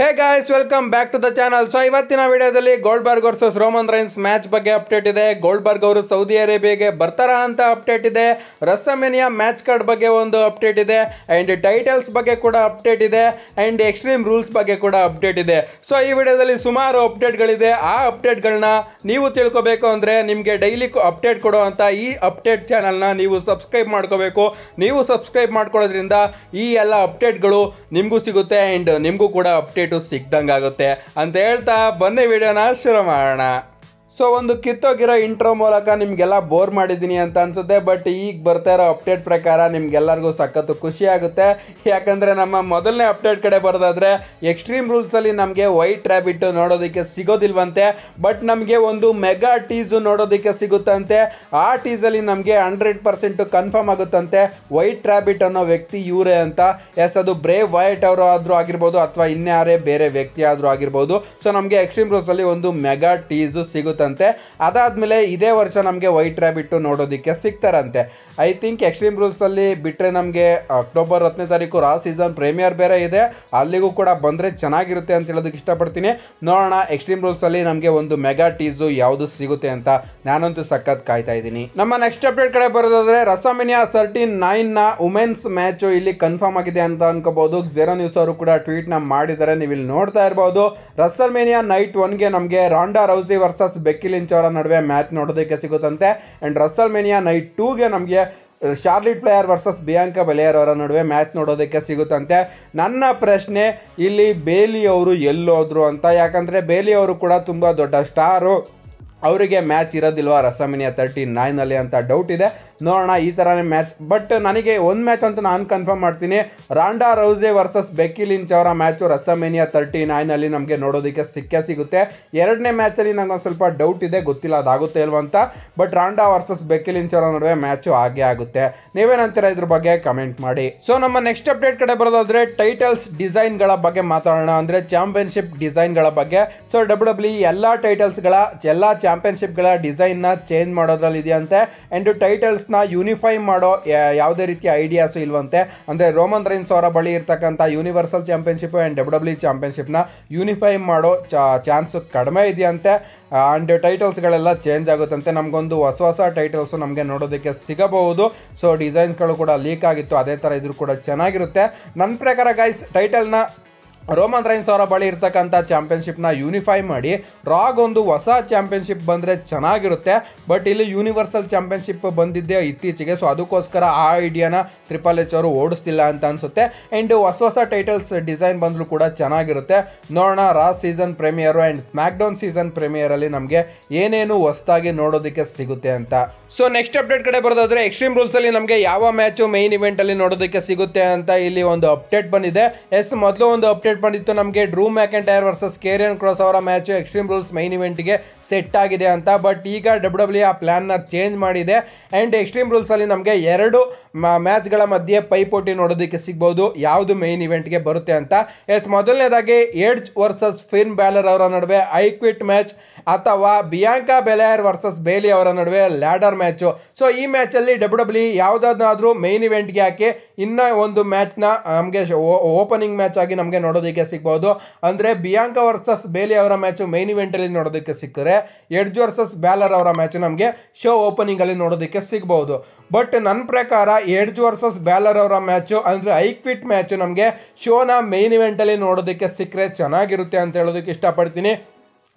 hey guys welcome back to the channel so ಇವತ್ತಿನ ವಿಡಿಯೋದಲ್ಲಿ Goldberg versus Roman Reigns match ಬಗ್ಗೆ update ಇದೆ Goldberg ಅವರು ಸೌದಿ ಅರೇಬಿಯಾಗೆ ಬರ್ತಾರಾ ಅಂತ ಅಪ್ಡೇಟ್ ಇದೆ ರಸಮೆನಿಯಾ ಮ್ಯಾಚ್ ಕಾರ್ಡ್ ಬಗ್ಗೆ ಒಂದು ಅಪ್ಡೇಟ್ ಇದೆ ಆ್ಯಂಡ್ ಟೈಟಲ್ಸ್ ಬಗ್ಗೆ ಕೂಡ ಅಪ್ಡೇಟ್ ಇದೆ ಆ್ಯಂಡ್ ಎಕ್ಸ್ಟ್ರೀಮ್ ರೂಲ್ಸ್ ಬಗ್ಗೆ ಕೂಡ ಅಪ್ಡೇಟ್ ಇದೆ ಸೊ ಈ ವಿಡಿಯೋದಲ್ಲಿ ಸುಮಾರು ಅಪ್ಡೇಟ್ಗಳಿದೆ ಆ ಅಪ್ಡೇಟ್ಗಳನ್ನ ನೀವು ತಿಳ್ಕೊಬೇಕು ಅಂದರೆ ನಿಮಗೆ ಡೈಲಿ ಅಪ್ಡೇಟ್ ಕೊಡುವಂಥ ಈ ಅಪ್ಡೇಟ್ ಚಾನಲ್ನ ನೀವು ಸಬ್ಸ್ಕ್ರೈಬ್ ಮಾಡ್ಕೋಬೇಕು ನೀವು ಸಬ್ಸ್ಕ್ರೈಬ್ ಮಾಡ್ಕೊಳ್ಳೋದ್ರಿಂದ ಈ ಎಲ್ಲ ಅಪ್ಡೇಟ್ಗಳು ನಿಮಗೂ ಸಿಗುತ್ತೆ ಆ್ಯಂಡ್ ನಿಮಗೂ ಕೂಡ ಅಪ್ಡೇಟ್ ಸಿಗ್ದಂಗಾಗುತ್ತೆ ಸಿಕ್ದಂಗಾಗುತ್ತೆ ಅಂತ ಹೇಳ್ತಾ ಬನ್ನಿ ವಿಡಿಯೋನ ಶುರು ಮಾಡೋಣ ಸೊ ಒಂದು ಕಿತ್ತೋಗಿರೋ ಇಂಟ್ರೋ ಮೂಲಕ ನಿಮಗೆಲ್ಲ ಬೋರ್ ಮಾಡಿದ್ದೀನಿ ಅಂತ ಅನಿಸುತ್ತೆ ಬಟ್ ಈಗ ಬರ್ತಾ ಇರೋ ಅಪ್ಡೇಟ್ ಪ್ರಕಾರ ನಿಮಗೆಲ್ಲರಿಗೂ ಸಖತ್ತು ಖುಷಿ ಆಗುತ್ತೆ ಯಾಕಂದರೆ ನಮ್ಮ ಮೊದಲನೇ ಅಪ್ಡೇಟ್ ಕಡೆ ಬರೋದಾದರೆ ಎಕ್ಸ್ಟ್ರೀಮ್ ರೂಲ್ಸಲ್ಲಿ ನಮಗೆ ವೈಟ್ ರ್ಯಾಬಿಟ್ ನೋಡೋದಕ್ಕೆ ಸಿಗೋದಿಲ್ವಂತೆ ಬಟ್ ನಮಗೆ ಒಂದು ಮೆಗಾ ಟೀಸು ನೋಡೋದಕ್ಕೆ ಸಿಗುತ್ತಂತೆ ಆ ಟೀಸಲ್ಲಿ ನಮಗೆ ಹಂಡ್ರೆಡ್ ಪರ್ಸೆಂಟು ಕನ್ಫರ್ಮ್ ಆಗುತ್ತಂತೆ ವೈಟ್ ರ್ಯಾಬಿಟ್ ಅನ್ನೋ ವ್ಯಕ್ತಿ ಇವರೇ ಅಂತ ಎಸ್ ಅದು ಬ್ರೇವ್ ವೈಟ್ ಅವರು ಆದರೂ ಆಗಿರ್ಬೋದು ಅಥವಾ ಇನ್ಯಾರೇ ಬೇರೆ ವ್ಯಕ್ತಿ ಆದರೂ ಆಗಿರ್ಬೋದು ಸೊ ನಮಗೆ ಎಕ್ಸ್ಟ್ರೀಮ್ ರೂಲ್ಸಲ್ಲಿ ಒಂದು ಮೆಗಾ ಟೀಸು ಸಿಗುತ್ತೆ ಸಿಗುತ್ತಂತೆ ಅದಾದ್ಮೇಲೆ ಇದೇ ವರ್ಷ ನಮಗೆ ವೈಟ್ ರ್ಯಾಬಿಟ್ಟು ನೋಡೋದಕ್ಕೆ ಸಿಗ್ತಾರಂತೆ ಐ ಥಿಂಕ್ ಎಕ್ಸ್ಟ್ರೀಮ್ ರೂಲ್ಸಲ್ಲಿ ಬಿಟ್ಟರೆ ನಮಗೆ ಅಕ್ಟೋಬರ್ ಹತ್ತನೇ ತಾರೀಕು ರಾ ಸೀಸನ್ ಪ್ರೀಮಿಯರ್ ಬೇರೆ ಇದೆ ಅಲ್ಲಿಗೂ ಕೂಡ ಬಂದರೆ ಚೆನ್ನಾಗಿರುತ್ತೆ ಅಂತ ಹೇಳೋದಕ್ಕೆ ಇಷ್ಟಪಡ್ತೀನಿ ನೋಡೋಣ ಎಕ್ಸ್ಟ್ರೀಮ್ ರೂಲ್ಸಲ್ಲಿ ನಮಗೆ ಒಂದು ಮೆಗಾ ಟೀಸು ಯಾವುದು ಸಿಗುತ್ತೆ ಅಂತ ನಾನಂತೂ ಸಖತ್ ಕಾಯ್ತಾ ಇದ್ದೀನಿ ನಮ್ಮ ನೆಕ್ಸ್ಟ್ ಅಪ್ಡೇಟ್ ಕಡೆ ಬರೋದಾದ್ರೆ ರಸಮಿನಿಯಾ ತರ್ಟೀನ್ ನೈನ್ನ ವುಮೆನ್ಸ್ ಮ್ಯಾಚು ಇಲ್ಲಿ ಕನ್ಫರ್ಮ್ ಆಗಿದೆ ಅಂತ ಅನ್ಕೋಬಹುದು ಜೆರೋ ನ್ಯೂಸ್ ಅವರು ಕೂಡ ಟ್ವೀಟ್ನ ಮಾಡಿದ್ದಾರೆ ನೀವು ಇಲ್ಲಿ ನೋಡ್ತಾ ಇರಬಹುದು ರಸಲ್ ಮೇನಿಯಾ ನೈಟ್ ಒನ್ಗೆ ನಮಗೆ ರಾಂಡಾ ರೌಸಿ ವರ್ಸಸ್ ಬೆಕ್ಕಿಲಿಂಚ್ ಅವರ ನಡುವೆ ಮ್ಯಾಚ್ ನೋಡೋದಕ್ಕೆ ಸಿಗುತ್ತಂತೆ ಅಂಡ್ ರಸಲ್ ಮೇನಿಯಾ ನೈಟ್ ಟೂಗೆ ನಮಗೆ Charlotte Flair versus Bianca Belair ಅವರ ನಡುವೆ ಮ್ಯಾಚ್ ನೋಡೋದಕ್ಕೆ ಸಿಗುತ್ತಂತೆ ನನ್ನ ಪ್ರಶ್ನೆ ಇಲ್ಲಿ ಬೇಲಿ ಅವರು ಎಲ್ಲೋದ್ರು ಅಂತ ಯಾಕಂದರೆ ಬೇಲಿ ಅವರು ಕೂಡ ತುಂಬ ದೊಡ್ಡ ಸ್ಟಾರು ಅವರಿಗೆ ಮ್ಯಾಚ್ ಇರೋದಿಲ್ವಾ ರಸಮಿನಿಯಾ ತರ್ಟಿ ನೈನಲ್ಲಿ ಅಂತ ಡೌಟ್ ಇದೆ ನೋಡೋಣ ಈ ಥರನೇ ಮ್ಯಾಚ್ ಬಟ್ ನನಗೆ ಒಂದು ಮ್ಯಾಚ್ ಅಂತ ನಾನು ಕನ್ಫರ್ಮ್ ಮಾಡ್ತೀನಿ Ronda Rousey versus Becky Lynch ಅವರ ಮ್ಯಾಚು ರಸಮಿನಿಯಾ ತರ್ಟಿ ನೈನಲ್ಲಿ ನಮಗೆ ನೋಡೋದಕ್ಕೆ ಸಿಕ್ಕೇ ಸಿಗುತ್ತೆ ಎರಡನೇ ಮ್ಯಾಚಲ್ಲಿ ನನಗೆ ಒಂದು ಸ್ವಲ್ಪ ಡೌಟ್ ಇದೆ ಗೊತ್ತಿಲ್ಲ ಅದಾಗುತ್ತೆ ಇಲ್ವೋ ಅಂತ but Ronda versus Becky Lynch ಅವರ ನಡುವೆ ಮ್ಯಾಚು ಹಾಗೆ ಆಗುತ್ತೆ ನೀವೇನಂತೀರ ಇದ್ರ ಬಗ್ಗೆ ಕಮೆಂಟ್ ಮಾಡಿ ಸೊ ನಮ್ಮ ನೆಕ್ಸ್ಟ್ ಅಪ್ಡೇಟ್ ಕಡೆ ಬರೋದಾದ್ರೆ ಟೈಟಲ್ಸ್ ಡಿಸೈನ್ಗಳ ಬಗ್ಗೆ ಮಾತಾಡೋಣ ಅಂದರೆ ಚಾಂಪಿಯನ್ಶಿಪ್ ಡಿಸೈನ್ಗಳ ಬಗ್ಗೆ ಸೊ ಡಬ್ಲ್ಯೂ ಡಬ್ಲ್ಯೂ ಎಲ್ಲ ಟೈಟಲ್ಸ್ಗಳ ಎಲ್ಲ ಚಾಂಪಿಯನ್ಶಿಪ್ಗಳ ಡಿಸೈನ್ನ ಚೇಂಜ್ ಮಾಡೋದ್ರಲ್ಲಿ ಇದೆಯಂತೆ ಆ್ಯಂಡ್ ಟೈಟಲ್ಸ್ನ ಯೂನಿಫೈ ಮಾಡೋ ಯಾವುದೇ ರೀತಿಯ ಐಡಿಯಾಸು ಇಲ್ವಂತೆ ಅಂದರೆ ರೋಮನ್ ರೈನ್ಸ್ ಅವರ ಬಳಿ ಇರ್ತಕ್ಕಂಥ universal championship and W W ಚಾಂಪಿಯನ್ಶಿಪ್ನ ಯೂನಿಫೈ ಮಾಡೋ ಚಾನ್ಸ್ ಕಡಿಮೆ ಇದೆಯಂತೆ ಆ್ಯಂಡ್ ಟೈಟಲ್ಸ್ಗಳೆಲ್ಲ ಚೇಂಜ್ ಆಗುತ್ತಂತೆ ನಮಗೊಂದು ಹೊಸ ಹೊಸ ಟೈಟಲ್ಸು ನಮಗೆ ನೋಡೋದಕ್ಕೆ ಸಿಗಬಹುದು ಸೊ ಡಿಸೈನ್ಸ್ಗಳು ಕೂಡ ಲೀಕ್ ಆಗಿತ್ತು ಅದೇ ಥರ ಇದ್ರೂ ಕೂಡ ಚೆನ್ನಾಗಿರುತ್ತೆ ನನ್ನ ಪ್ರಕಾರ ಗೈಸ್ ಟೈಟಲ್ನ ರೋಮನ್ ರೈನ್ಸ್ ಅವರ ಬಳಿ ಇರ್ತಕ್ಕಂಥ ಚಾಂಪಿಯನ್ಶಿಪ್ನ ಯೂನಿಫೈ ಮಾಡಿ ರಾಗ್ ಒಂದು ಹೊಸ ಚಾಂಪಿಯನ್ಶಿಪ್ ಬಂದರೆ ಚೆನ್ನಾಗಿರುತ್ತೆ ಬಟ್ ಇಲ್ಲಿ ಯೂನಿವರ್ಸಲ್ ಚಾಂಪಿಯನ್ಶಿಪ್ ಬಂದಿದ್ದೆ ಇತ್ತೀಚೆಗೆ ಸೊ ಅದಕ್ಕೋಸ್ಕರ ಆ ಐಡಿಯಾನ ತ್ರಿಪಲ್ ಎಚ್ ಅವರು ಓಡಿಸ್ತಿಲ್ಲ ಅಂತ ಅನಿಸುತ್ತೆ ಆ್ಯಂಡ್ ಹೊಸ ಹೊಸ ಟೈಟಲ್ಸ್ ಡಿಸೈನ್ ಬಂದರೂ ಕೂಡ ಚೆನ್ನಾಗಿರುತ್ತೆ ನೋಡೋಣ Raw season premiere and SmackDown season ಪ್ರೀಮಿಯರಲ್ಲಿ ನಮಗೆ ಏನೇನು ಹೊಸದಾಗಿ ನೋಡೋದಕ್ಕೆ ಸಿಗುತ್ತೆ ಅಂತ ಸೊ ನೆಕ್ಸ್ಟ್ ಅಪ್ಡೇಟ್ ಕಡೆ ಬರೋದಾದ್ರೆ ಎಕ್ಸ್ಟ್ರೀಮ್ ರೂಲ್ಸಲ್ಲಿ ನಮಗೆ ಯಾವ ಮ್ಯಾಚು ಮೈನ್ ಇವೆಂಟಲ್ಲಿ ನೋಡೋದಕ್ಕೆ ಸಿಗುತ್ತೆ ಅಂತ ಇಲ್ಲಿ ಒಂದು ಅಪ್ಡೇಟ್ ಬಂದಿದೆ ಎಸ್ ಮೊದಲು ಒಂದು ಅಪ್ಡೇಟ್ ಸೆಟ್ ಬಂದಿತ್ತು ನಮಗೆ Drew McIntyre versus Karrion Kross ಅವರ ಮ್ಯಾಚ್ ಎಕ್ಸ್ಟ್ರೀಮ್ ರೂಲ್ಸ್ ಮೈನ್ ಇವೆಂಟ್ಗೆ ಸೆಟ್ ಆಗಿದೆ ಅಂತ ಬಟ್ ಈಗ ಡಬ್ಲ್ಯೂ ಡಬ್ಲ್ಯೂ ಆ ಪ್ಲ್ಯಾನ್ನ ಚೇಂಜ್ ಮಾಡಿದೆ ಆ್ಯಂಡ್ ಎಕ್ಸ್ಟ್ರೀಮ್ ರೂಲ್ಸಲ್ಲಿ ನಮಗೆ ಎರಡು ಮ್ಯಾಚ್ಗಳ ಮಧ್ಯೆ ಪೈಪೋಟಿ ನೋಡೋದಕ್ಕೆ ಸಿಗ್ಬೋದು ಯಾವುದು ಮೇನ್ ಇವೆಂಟ್ಗೆ ಬರುತ್ತೆ ಅಂತ ಎಸ್ ಮೊದಲನೇದಾಗಿ ಎಡ್ಜ್ ವರ್ಸಸ್ ಫಿನ್ ಬ್ಯಾಲರ್ ಅವರ ನಡುವೆ ಐಕ್ವಿಟ್ ಮ್ಯಾಚ್ ಅಥವಾ ಬಿಯಾಂಕಾ ಬೆಲೆಯರ್ ವರ್ಸಸ್ ಬೇಲಿ ಅವರ ನಡುವೆ ಲ್ಯಾಡರ್ ಮ್ಯಾಚು ಸೊ ಈ ಮ್ಯಾಚಲ್ಲಿ ಡಬ್ಲ್ಯೂ ಡಬ್ಲ್ಯೂ ಯಾವುದಾದ್ರೂ ಮೇನ್ ಇವೆಂಟ್ಗೆ ಹಾಕಿ ಇನ್ನೂ ಒಂದು ಮ್ಯಾಚ್ನ ನಮಗೆ ಓಪನಿಂಗ್ ಮ್ಯಾಚ್ ಆಗಿ ನಮಗೆ ನೋಡೋದಕ್ಕೆ ಸಿಗ್ಬೋದು ಅಂದರೆ ಬಿಯಾಂಕಾ ವರ್ಸಸ್ ಬೇಲಿ ಅವರ ಮ್ಯಾಚು ಮೇನ್ ಇವೆಂಟಲ್ಲಿ ನೋಡೋದಕ್ಕೆ ಸಿಕ್ಕರೆ ಎಡ್ಜ್ ವರ್ಸಸ್ ಬ್ಯಾಲರ್ ಅವರ ಮ್ಯಾಚು ನಮಗೆ ಶೋ ಓಪನಿಂಗಲ್ಲಿ ನೋಡೋದಕ್ಕೆ ಸಿಗ್ಬೋದು ಬಟ್ ನನ್ನ ಪ್ರಕಾರ ಎಡ್ಜ್ ವರ್ಸಸ್ ಬ್ಯಾಲರ್ ಅವರ ಮ್ಯಾಚು ಅಂದರೆ ಕ್ವಿಟ್ ಮ್ಯಾಚು ನಮಗೆ ಶೋನ ಮೇನ್ ಇವೆಂಟಲ್ಲಿ ನೋಡೋದಕ್ಕೆ ಸಿಕ್ಕರೆ ಚೆನ್ನಾಗಿರುತ್ತೆ ಅಂತ ಹೇಳೋದಕ್ಕೆ ಇಷ್ಟಪಡ್ತೀನಿ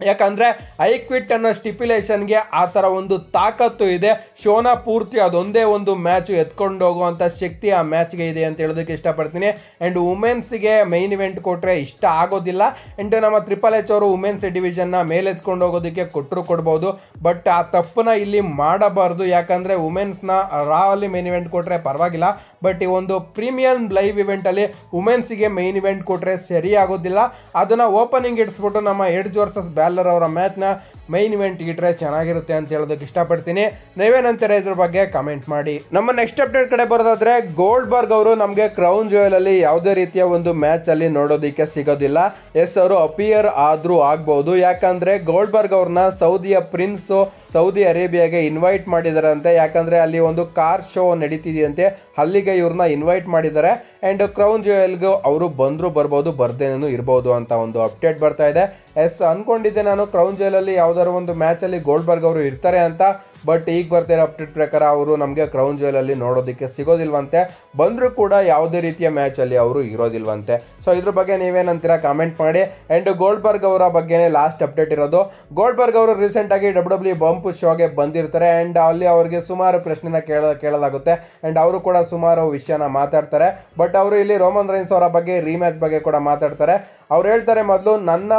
ಯಾಕಂದರೆ ಐಕ್ವಿಟ್ ಅನ್ನೋ ಸ್ಟಿಪ್ಯುಲೇಷನ್ಗೆ ಆ ಥರ ಒಂದು ತಾಕತ್ತು ಇದೆ ಶೋನ ಪೂರ್ತಿ ಅದೊಂದೇ ಒಂದು ಮ್ಯಾಚು ಎತ್ಕೊಂಡು ಹೋಗುವಂಥ ಶಕ್ತಿ ಆ ಮ್ಯಾಚ್ಗೆ ಇದೆ ಅಂತ ಹೇಳೋದಕ್ಕೆ ಇಷ್ಟಪಡ್ತೀನಿ ಆ್ಯಂಡ್ ವುಮೆನ್ಸ್ಗೆ ಮೈನ್ ಇವೆಂಟ್ ಕೊಟ್ಟರೆ ಇಷ್ಟ ಆಗೋದಿಲ್ಲ ಆ್ಯಂಡ್ ನಮ್ಮ ತ್ರಿಪಲ್ ಎಚ್ ಅವರು ವುಮೆನ್ಸ್ ಡಿವಿಷನ್ನ ಎತ್ಕೊಂಡು ಹೋಗೋದಕ್ಕೆ ಕೊಟ್ಟರು ಕೊಡ್ಬೋದು ಬಟ್ ಆ ತಪ್ಪನ್ನ ಇಲ್ಲಿ ಮಾಡಬಾರ್ದು ಯಾಕಂದರೆ ವುಮೆನ್ಸ್ನ ರಾ ಅಲ್ಲಿ ಮೈನ್ ಇವೆಂಟ್ ಕೊಟ್ಟರೆ ಪರವಾಗಿಲ್ಲ ಬಟ್ ಈ ಒಂದು ಪ್ರೀಮಿಯಂ ಲೈವ್ ಇವೆಂಟಲ್ಲಿ ವುಮೆನ್ಸ್ಗೆ ಮೈನ್ ಇವೆಂಟ್ ಕೊಟ್ಟರೆ ಸರಿ ಆಗೋದಿಲ್ಲ ಅದನ್ನು ಓಪನಿಂಗ್ ಇಡಿಸ್ಬಿಟ್ಟು ನಮ್ಮ ಎಡ್ಜ್ ವರ್ಸಸ್ ಬ್ಯಾಲರ್ ಅವರ ಮ್ಯಾಚ್ನ ಮೈನ್ ಇವೆಂಟ್ ಇಟ್ಟರೆ ಚೆನ್ನಾಗಿರುತ್ತೆ ಅಂತ ಹೇಳೋದಕ್ಕೆ ಇಷ್ಟಪಡ್ತೀನಿ ನೀವೇನಂತಾರೆ ಇದ್ರ ಬಗ್ಗೆ ಕಮೆಂಟ್ ಮಾಡಿ ನಮ್ಮ ನೆಕ್ಸ್ಟ್ ಅಪ್ಡೇಟ್ ಕಡೆ ಬರೋದಾದ್ರೆ ಗೋಲ್ಡ್ ಬರ್ಗ್ ಅವರು ನಮಗೆ ಕ್ರೌನ್ ಜುವೆಲ್ ಅಲ್ಲಿ ಯಾವುದೇ ರೀತಿಯ ಒಂದು ಮ್ಯಾಚ್ ಅಲ್ಲಿ ನೋಡೋದಕ್ಕೆ ಸಿಗೋದಿಲ್ಲ ಎಸ್ ಅವರು ಅಪಿಯರ್ ಆದರೂ ಆಗ್ಬಹುದು ಯಾಕಂದ್ರೆ ಗೋಲ್ಡ್ ಬರ್ಗ್ ಅವ್ರನ್ನ ಸೌದಿಯ ಪ್ರಿನ್ಸ್ ಸೌದಿ ಅರೇಬಿಯಾಗೆ ಇನ್ವೈಟ್ ಮಾಡಿದಾರಂತೆ ಯಾಕಂದ್ರೆ ಅಲ್ಲಿ ಒಂದು ಕಾರ್ ಶೋ ನಡೀತಿದೆಯಂತೆ ಅಲ್ಲಿಗೆ ಇವ್ರನ್ನ ಇನ್ವೈಟ್ ಮಾಡಿದ್ದಾರೆ ಆ್ಯಂಡ್ ಕ್ರೌನ್ ಜುವೆಲ್ಗೂ ಅವರು ಬಂದರೂ ಬರ್ಬೋದು ಬರ್ದೇನೂ ಇರ್ಬೋದು ಅಂತ ಒಂದು ಅಪ್ಡೇಟ್ ಬರ್ತಾ ಇದೆ ಎಸ್ ಅಂದ್ಕೊಂಡಿದ್ದೆ ನಾನು ಕ್ರೌನ್ ಜುವೆಲಲ್ಲಿ ಯಾವುದಾದ್ರು ಒಂದು ಮ್ಯಾಚಲ್ಲಿ ಗೋಲ್ಡ್ಬರ್ಗ್ ಅವರು ಇರ್ತಾರೆ ಅಂತ ಬಟ್ ಈಗ ಬರ್ತಿರೋ ಅಪ್ಡೇಟ್ ಪ್ರಕಾರ ಅವರು ನಮಗೆ ಕ್ರೌನ್ ಜೋಲಲ್ಲಿ ನೋಡೋದಕ್ಕೆ ಸಿಗೋದಿಲ್ವಂತೆ ಬಂದರೂ ಕೂಡ ಯಾವುದೇ ರೀತಿಯ ಮ್ಯಾಚಲ್ಲಿ ಅವರು ಇರೋದಿಲ್ವಂತೆ ಸೊ ಇದ್ರ ಬಗ್ಗೆ ನೀವೇನಂತೀರಾ ಕಾಮೆಂಟ್ ಮಾಡಿ ಆ್ಯಂಡ್ ಗೋಲ್ಡ್ಬರ್ಗ್ ಅವರ ಬಗ್ಗೆನೇ ಲಾಸ್ಟ್ ಅಪ್ಡೇಟ್ ಇರೋದು ಗೋಲ್ಡ್ಬರ್ಗ್ ಅವರು ರೀಸೆಂಟಾಗಿ ಡಬ್ಲ್ಯೂ ಡಬ್ಲ್ಯೂ ಬಂಪ್ ಶೋಗೆ ಬಂದಿರ್ತಾರೆ ಆ್ಯಂಡ್ ಅಲ್ಲಿ ಅವರಿಗೆ ಸುಮಾರು ಪ್ರಶ್ನೆನ ಕೇಳ ಕೇಳಲಾಗುತ್ತೆ ಆ್ಯಂಡ್ ಅವರು ಕೂಡ ಸುಮಾರು ವಿಷಯನ ಮಾತಾಡ್ತಾರೆ ಬಟ್ ಅವರು ಇಲ್ಲಿ ರೋಮನ್ ರೈನ್ಸ್ ಅವರ ಬಗ್ಗೆ ರೀ ಮ್ಯಾಚ್ ಬಗ್ಗೆ ಕೂಡ ಮಾತಾಡ್ತಾರೆ ಅವ್ರು ಹೇಳ್ತಾರೆ ಮೊದಲು ನನ್ನ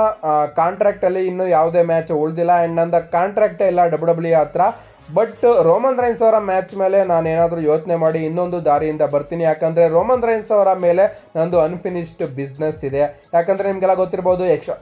ಕಾಂಟ್ರಾಕ್ಟಲ್ಲಿ ಇನ್ನೂ ಯಾವುದೇ ಮ್ಯಾಚ್ ಉಳಿದಿಲ್ಲ ಆ್ಯಂಡ್ ನನ್ನ ಕಾಂಟ್ರಾಕ್ಟೇ ಇಲ್ಲ ಡಬ್ಲ್ಯೂ ಡಬ್ಲ್ಯೂ e ಹತ್ರ ಬಟ್ ರೋಮನ್ ರೈನ್ಸ್ ಅವರ ಮ್ಯಾಚ್ ಮೇಲೆ ನಾನು ಏನಾದರೂ ಯೋಚನೆ ಮಾಡಿ ಇನ್ನೊಂದು ದಾರಿಯಿಂದ ಬರ್ತೀನಿ ಯಾಕಂದರೆ ರೋಮನ್ ರೈನ್ಸ್ ಅವರ ಮೇಲೆ ನಂದು ಅನ್ಫಿನಿಶ್ಡ್ ಬಿಸ್ನೆಸ್ ಇದೆ ಯಾಕಂದರೆ ನಿಮಗೆಲ್ಲ ಗೊತ್ತಿರ್ಬೋದು ಎಕ್ಸ್ಟ್ರಾ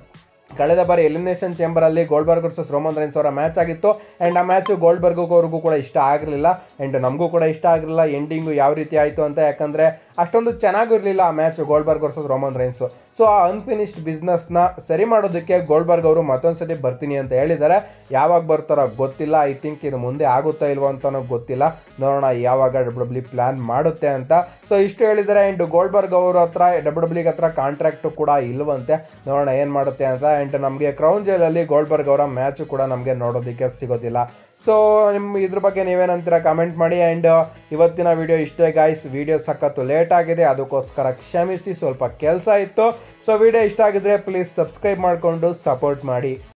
ಕಳೆದ ಬಾರಿ ಎಲಿಮಿನೇಷನ್ ಚೇಂಬರಲ್ಲಿ ಗೋಲ್ಬರ್ಗ್ ವರ್ಸಸ್ ರೋಮನ್ ರೈನ್ಸ್ ಅವರ ಮ್ಯಾಚ್ ಆಗಿತ್ತು ಆ್ಯಂಡ್ ಆ ಮ್ಯಾಚು ಗೋಲ್ಬರ್ಗ್ ಅವ್ರಿಗೂ ಕೂಡ ಇಷ್ಟ ಆಗಿರಲಿಲ್ಲ ಆ್ಯಂಡ್ ನಮಗೂ ಕೂಡ ಇಷ್ಟ ಆಗಲಿಲ್ಲ ಎಂಡಿಂಗು ಯಾವ ರೀತಿ ಆಯಿತು ಅಂತ ಯಾಕಂದರೆ ಅಷ್ಟೊಂದು ಚೆನ್ನಾಗಿರಲಿಲ್ಲ ಆ match Goldberg versus Roman Reigns so ಆ ಅನ್ಫಿನಿಶ್ಡ್ ಬಿಸ್ನೆಸ್ನ ಸರಿ ಮಾಡೋದಕ್ಕೆ ಗೋಲ್ಬರ್ಗ್ ಅವರು ಮತ್ತೊಂದು ಸತಿ ಬರ್ತೀನಿ ಅಂತ ಹೇಳಿದ್ದಾರೆ ಯಾವಾಗ ಬರ್ತಾರೋ ಗೊತ್ತಿಲ್ಲ ಐ ಥಿಂಕ್ ಇದು ಮುಂದೆ ಆಗುತ್ತಾ ಇಲ್ವೋ ಅಂತಲೂ ಗೊತ್ತಿಲ್ಲ ನೋಡೋಣ ಯಾವಾಗ ಡಬ್ಲ್ಯೂ ಪ್ಲ್ಯಾನ್ e ಮಾಡುತ್ತೆ ಅಂತ ಸೊ ಇಷ್ಟು ಹೇಳಿದ್ದಾರೆ ಆ್ಯಂಡ್ ಗೋಲ್ಬರ್ಗ್ ಅವ್ರ ಹತ್ರ ಡಬ್ಲ್ಯೂ e ಹತ್ರ ಕಾಂಟ್ರಾಕ್ಟು ಕೂಡ ಇಲ್ವಂತೆ ನೋಡೋಣ ಏನು ಮಾಡುತ್ತೆ ಅಂತ ಆ್ಯಂಡ್ ನಮಗೆ ಕ್ರೌನ್ ಜೈಲಲ್ಲಿ ಗೋಲ್ಬರ್ಗ್ ಅವರ ಮ್ಯಾಚು ಕೂಡ ನಮಗೆ ನೋಡೋದಕ್ಕೆ ಸಿಗೋದಿಲ್ಲ ಸೊ ನಿಮ್ಮ ಇದ್ರ ಬಗ್ಗೆ ನೀವೇನಂತೀರ ಕಮೆಂಟ್ ಮಾಡಿ ಆ್ಯಂಡ್ ಇವತ್ತಿನ ವಿಡಿಯೋ ಇಷ್ಟೇ ಗಾಯ್ಸ್ ವಿಡಿಯೋ ಸಖತ್ತು ಲೇಟ್ ಆಗಿದೆ ಅದಕ್ಕೋಸ್ಕರ ಕ್ಷಮಿಸಿ ಸ್ವಲ್ಪ ಕೆಲಸ ಇತ್ತು ಸೊ ವಿಡಿಯೋ ಇಷ್ಟ ಆಗಿದ್ರೆ ಪ್ಲೀಸ್ ಸಬ್ಸ್ಕ್ರೈಬ್ ಮಾಡಿಕೊಂಡು ಸಪೋರ್ಟ್ ಮಾಡಿ